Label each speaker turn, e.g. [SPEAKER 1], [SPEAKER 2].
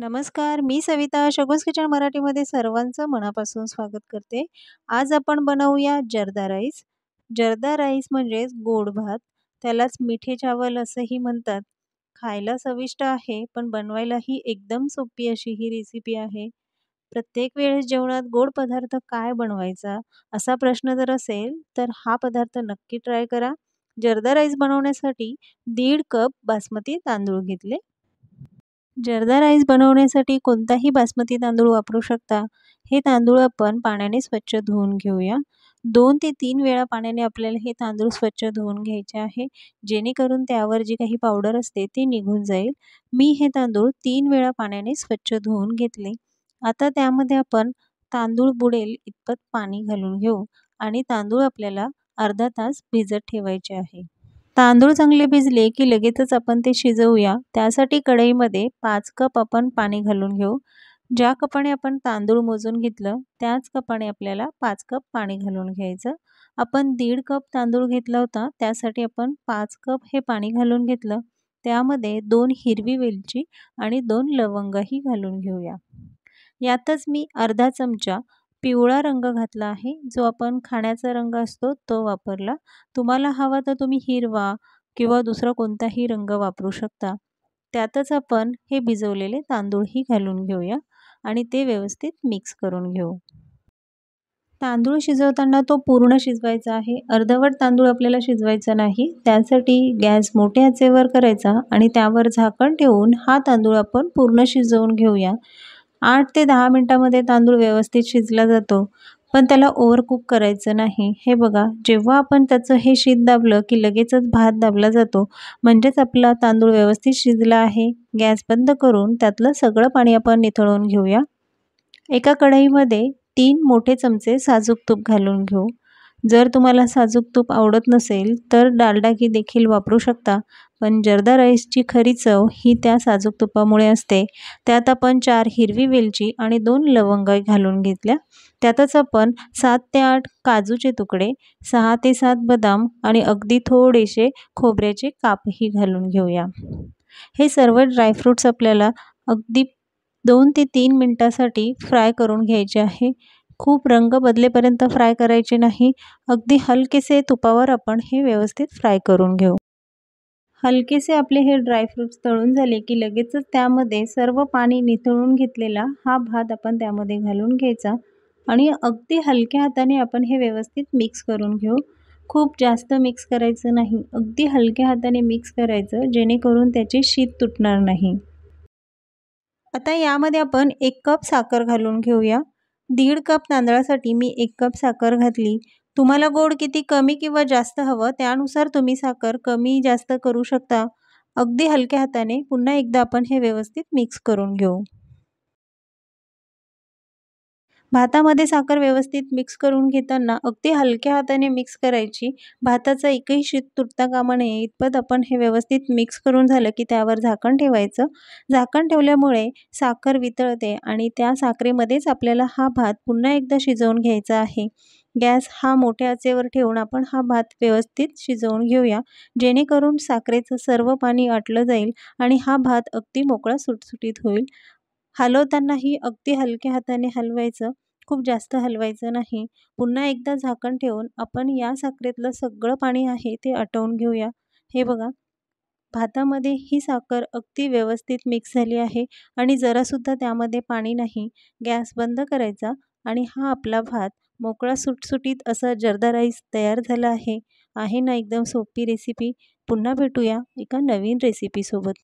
[SPEAKER 1] नमस्कार मी सविता शगुस किचन मराठीमध्ये सर्वांचं मनापासून स्वागत करते आज आपण बनवूया जर्दा राईस जर्दा राईस म्हणजेच गोड भात त्यालाच मिठे चावल असंही म्हणतात खायला चविष्ट आहे पण बनवायलाही एकदम सोपी अशी ही रेसिपी आहे प्रत्येक वेळेस जेवणात गोड पदार्थ काय बनवायचा असा प्रश्न जर असेल तर हा पदार्थ नक्की ट्राय करा जर्दा राईस बनवण्यासाठी दीड कप बासमती तांदूळ घेतले जर्दा राईस बनवण्यासाठी कोणताही बासमती तांदूळ वापरू शकता हे तांदूळ आपण पाण्याने स्वच्छ धुवून घेऊया दोन ते तीन वेळा पाण्याने आपल्याला हे तांदूळ स्वच्छ धुवून घ्यायचे आहे जेणेकरून त्यावर जी काही पावडर असते ती निघून जाईल मी हे तांदूळ तीन वेळा पाण्याने स्वच्छ धुवून घेतले आता त्यामध्ये आपण तांदूळ बुडेल इतपत पाणी घालून घेऊ आणि तांदूळ आपल्याला अर्धा तास भिजत ठेवायचे आहे तांदूळ चांगले भिजले की लगेचच आपण ते शिजवूया त्यासाठी कढईमध्ये पाच कप आपण पाणी घालून घेऊ ज्या कपाने आपण तांदूळ मोजून घेतलं त्याच कपाने आपल्याला पाच कप पाणी घालून घ्यायचं आपण दीड कप तांदूळ घेतला होता त्यासाठी आपण पाच कप हे पाणी घालून घेतलं त्यामध्ये दोन हिरवी वेलची आणि दोन लवंगही घालून घेऊया यातच मी अर्धा चमचा पिवळा रंग घातला आहे जो आपण खाण्याचा रंग असतो तो वापरला तुम्हाला हवा तर तुम्ही हिरवा किंवा दुसरा कोणताही रंग वापरू शकता त्यातच आपण हे भिजवलेले तांदूळही घालून घेऊया आणि ते व्यवस्थित मिक्स करून घेऊ तांदूळ शिजवताना तो पूर्ण शिजवायचा आहे अर्धवट तांदूळ आपल्याला शिजवायचा नाही त्यासाठी गॅस मोठ्या आचेवर करायचा आणि त्यावर झाकण ठेवून हा तांदूळ आपण पूर्ण शिजवून घेऊया आठ ते दहा मिनटामध्ये तांदूळ व्यवस्थित शिजला जातो पण त्याला ओव्हर कुक करायचं नाही हे बघा जेव्हा आपण त्याचं हे शीत दाबलं की लगेचच भात दाबला जातो म्हणजेच आपला तांदूळ व्यवस्थित शिजला आहे गॅस बंद करून त्यातलं सगळं पाणी आपण निथळून घेऊया एका कढईमध्ये तीन मोठे चमचे साजूक तूप घालून घेऊ जर तुम्हाला साजूक तूप आवडत नसेल तर डालडा घी देखील वापरू शकता पण जर्दा राईसची खरी चव ही त्या साजूक तुपामुळे असते त्यात आपण चार हिरवी वेलची आणि दोन लवंग घालून घेतल्या त्यातच आपण सात ते आठ काजूचे तुकडे सहा ते सात बदाम आणि अगदी थोडेसे खोबऱ्याचे कापही घालून घेऊया हे सर्व ड्रायफ्रूट्स आपल्याला अगदी दोन ते तीन मिनटासाठी फ्राय करून घ्यायचे आहे खूप रंग बदलेपर्यंत फ्राय करायचे नाही अगदी हलकेसे तुपावर आपण हे व्यवस्थित फ्राय करून घेऊ हलकेसे आपले हे ड्रायफ्रूट्स तळून झाले की लगेचच त्यामध्ये सर्व पाणी निथळून घेतलेला हा भात आपण त्यामध्ये घालून घ्यायचा आणि अगदी हलक्या हाताने आपण हे व्यवस्थित मिक्स करून घेऊ खूप जास्त मिक्स करायचं नाही अगदी हलक्या हाताने मिक्स करायचं जेणेकरून त्याची शीत तुटणार नाही आता यामध्ये आपण एक कप साखर घालून घेऊया दीड कप तांदळासाठी मी एक कप साखर घातली तुम्हाला गोड किती कमी किंवा जास्त हवं त्यानुसार तुम्ही साखर कमी जास्त करू शकता अगदी हलक्या हाताने पुन्हा एकदा आपण हे व्यवस्थित मिक्स करून घेऊ भातामध्ये साखर व्यवस्थित मिक्स करून घेताना अगदी हलक्या हाताने मिक्स करायची भाताचा एकही शीत तुटता कामा नये इतपत आपण हे व्यवस्थित मिक्स करून झालं की त्यावर झाकण ठेवायचं झाकण ठेवल्यामुळे साखर वितळते आणि त्या साखरेमध्येच आपल्याला हा भात पुन्हा एकदा शिजवून घ्यायचा आहे गॅस हा मोठ्या आचेवर ठेवून आपण हा भात व्यवस्थित शिजवून घेऊया जेणेकरून साखरेचं सर्व पाणी आटलं जाईल आणि हा भात अगदी मोकळा सुटसुटीत होईल हलवतानाही अगदी हलक्या हाताने हलवायचं खूप जास्त हलवायचं नाही पुन्हा एकदा झाकण ठेवून आपण या साखरेतलं सगळं पाणी आहे ते आटवून घेऊया हे बघा भातामध्ये ही साखर अगदी व्यवस्थित मिक्स झाली आहे आणि जरासुद्धा त्यामध्ये पाणी नाही गॅस बंद करायचा आणि हा आपला भात मोकळा सुटसुटीत असा जर्दा राईस तयार झाला आहे आहे ना एकदम सोपी रेसिपी पुन्हा भेटूया एका नवीन रेसिपीसोबत